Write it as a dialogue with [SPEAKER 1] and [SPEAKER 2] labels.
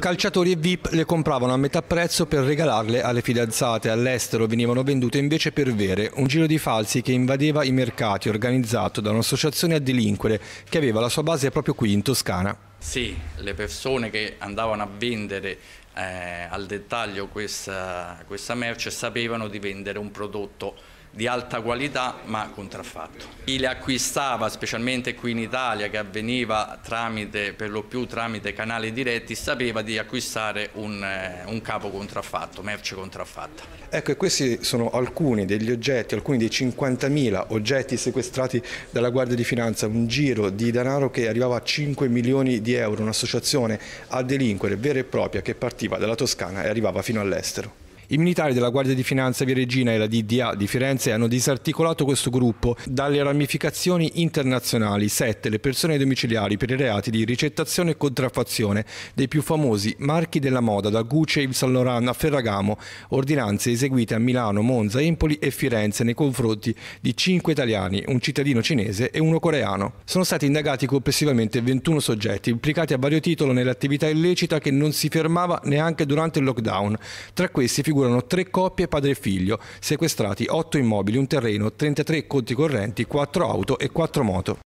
[SPEAKER 1] Calciatori e VIP le compravano a metà prezzo per regalarle alle fidanzate, all'estero venivano vendute invece per vere, un giro di falsi che invadeva i mercati organizzato da un'associazione a delinquere che aveva la sua base proprio qui in Toscana.
[SPEAKER 2] Sì, le persone che andavano a vendere eh, al dettaglio questa, questa merce sapevano di vendere un prodotto di alta qualità ma contraffatto. Chi le acquistava specialmente qui in Italia che avveniva tramite, per lo più tramite canali diretti sapeva di acquistare un, eh, un capo contraffatto, merce contraffatta.
[SPEAKER 1] Ecco e questi sono alcuni degli oggetti, alcuni dei 50.000 oggetti sequestrati dalla Guardia di Finanza, un giro di denaro che arrivava a 5 milioni di euro, un'associazione a delinquere vera e propria che partiva dalla Toscana e arrivava fino all'estero. I militari della Guardia di Finanza Via Regina e la DDA di Firenze hanno disarticolato questo gruppo dalle ramificazioni internazionali, sette le persone domiciliari per i reati di ricettazione e contraffazione dei più famosi marchi della moda da Gucci e Yves Saint Laurent a Ferragamo, ordinanze eseguite a Milano, Monza, Empoli e Firenze nei confronti di cinque italiani, un cittadino cinese e uno coreano. Sono stati indagati complessivamente 21 soggetti implicati a vario titolo nell'attività illecita che non si fermava neanche durante il lockdown. Tra questi figurano figurano tre coppie padre e figlio, sequestrati otto immobili, un terreno, 33 conti correnti, 4 auto e 4 moto.